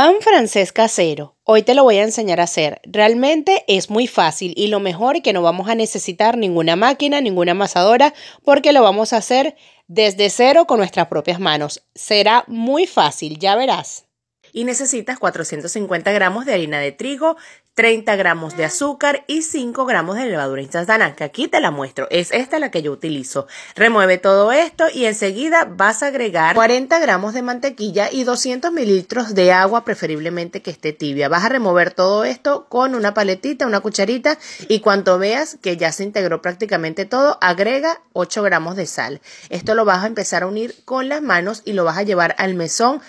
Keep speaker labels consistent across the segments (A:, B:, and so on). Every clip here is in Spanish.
A: Pan francés casero. Hoy te lo voy a enseñar a hacer. Realmente es muy fácil y lo mejor es que no vamos a necesitar ninguna máquina, ninguna amasadora, porque lo vamos a hacer desde cero con nuestras propias manos. Será muy fácil, ya verás. Y necesitas 450 gramos de harina de trigo, 30 gramos de azúcar y 5 gramos de levadura instantánea, que aquí te la muestro, es esta la que yo utilizo. Remueve todo esto y enseguida vas a agregar 40 gramos de mantequilla y 200 mililitros de agua, preferiblemente que esté tibia. Vas a remover todo esto con una paletita, una cucharita y cuando veas que ya se integró prácticamente todo, agrega 8 gramos de sal. Esto lo vas a empezar a unir con las manos y lo vas a llevar al mesón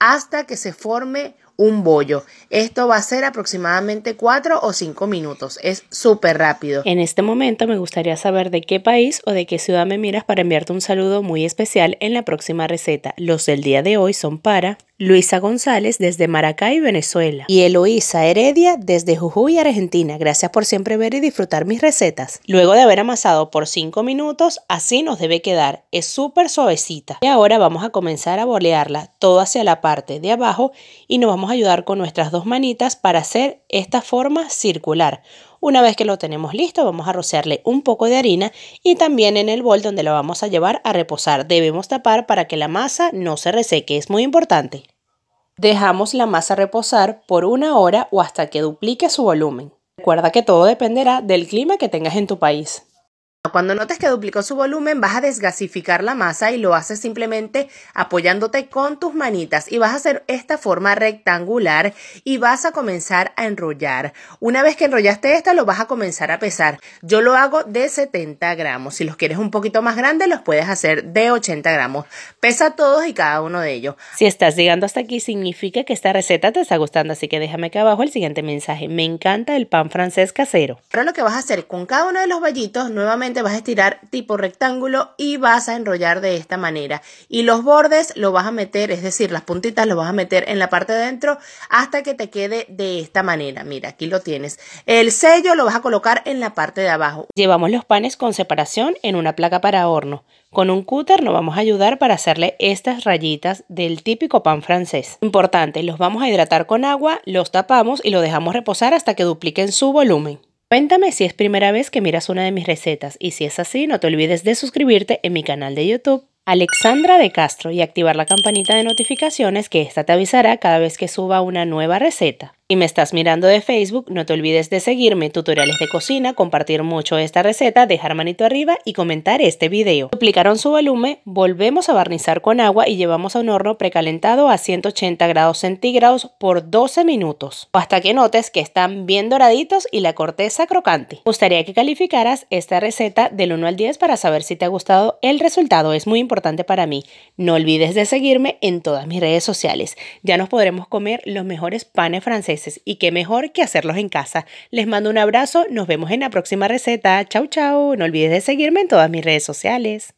A: hasta que se forme un bollo. Esto va a ser aproximadamente 4 o 5 minutos. Es súper rápido. En este momento me gustaría saber de qué país o de qué ciudad me miras para enviarte un saludo muy especial en la próxima receta. Los del día de hoy son para Luisa González desde Maracay, Venezuela. Y Eloisa Heredia desde Jujuy, Argentina. Gracias por siempre ver y disfrutar mis recetas. Luego de haber amasado por 5 minutos, así nos debe quedar. Es súper suavecita. Y ahora vamos a comenzar a bolearla todo hacia la parte de abajo y nos vamos a ayudar con nuestras dos manitas para hacer esta forma circular. Una vez que lo tenemos listo, vamos a rociarle un poco de harina y también en el bol donde lo vamos a llevar a reposar. Debemos tapar para que la masa no se reseque, es muy importante. Dejamos la masa reposar por una hora o hasta que duplique su volumen. Recuerda que todo dependerá del clima que tengas en tu país. Cuando notes que duplicó su volumen, vas a desgasificar la masa y lo haces simplemente apoyándote con tus manitas y vas a hacer esta forma rectangular y vas a comenzar a enrollar. Una vez que enrollaste esta, lo vas a comenzar a pesar. Yo lo hago de 70 gramos. Si los quieres un poquito más grandes, los puedes hacer de 80 gramos. Pesa todos y cada uno de ellos. Si estás llegando hasta aquí, significa que esta receta te está gustando, así que déjame acá abajo el siguiente mensaje. Me encanta el pan francés casero. Ahora lo que vas a hacer con cada uno de los vallitos, nuevamente te vas a estirar tipo rectángulo y vas a enrollar de esta manera. Y los bordes lo vas a meter, es decir, las puntitas lo vas a meter en la parte de dentro hasta que te quede de esta manera. Mira, aquí lo tienes. El sello lo vas a colocar en la parte de abajo. Llevamos los panes con separación en una placa para horno. Con un cúter nos vamos a ayudar para hacerle estas rayitas del típico pan francés. Importante, los vamos a hidratar con agua, los tapamos y lo dejamos reposar hasta que dupliquen su volumen. Cuéntame si es primera vez que miras una de mis recetas y si es así, no te olvides de suscribirte en mi canal de YouTube Alexandra de Castro y activar la campanita de notificaciones que esta te avisará cada vez que suba una nueva receta. Y me estás mirando de Facebook, no te olvides de seguirme, tutoriales de cocina, compartir mucho esta receta, dejar manito arriba y comentar este video. Duplicaron su volumen, volvemos a barnizar con agua y llevamos a un horno precalentado a 180 grados centígrados por 12 minutos, hasta que notes que están bien doraditos y la corteza crocante. gustaría que calificaras esta receta del 1 al 10 para saber si te ha gustado el resultado, es muy importante para mí. No olvides de seguirme en todas mis redes sociales, ya nos podremos comer los mejores panes franceses y qué mejor que hacerlos en casa. Les mando un abrazo, nos vemos en la próxima receta. Chau, chau. No olvides de seguirme en todas mis redes sociales.